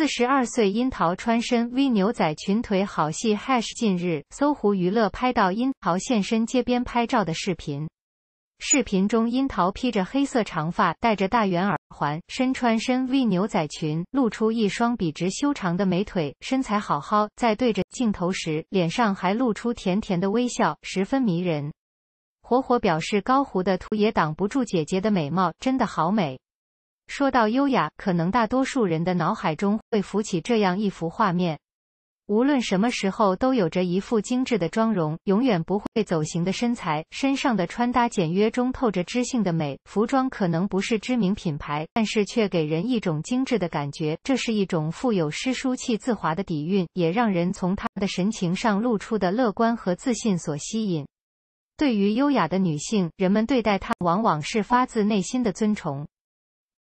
四十二岁樱桃穿深 V 牛仔裙腿好戏 #hash 近日，搜狐娱乐拍到樱桃现身街边拍照的视频。视频中，樱桃披着黑色长发，戴着大圆耳环，身穿深 V 牛仔裙，露出一双笔直修长的美腿，身材好好。在对着镜头时，脸上还露出甜甜的微笑，十分迷人。火火表示，高糊的图也挡不住姐姐的美貌，真的好美。说到优雅，可能大多数人的脑海中会浮起这样一幅画面：无论什么时候，都有着一副精致的妆容，永远不会走形的身材，身上的穿搭简约中透着知性的美。服装可能不是知名品牌，但是却给人一种精致的感觉。这是一种富有诗书气自华的底蕴，也让人从她的神情上露出的乐观和自信所吸引。对于优雅的女性，人们对待她往往是发自内心的尊崇。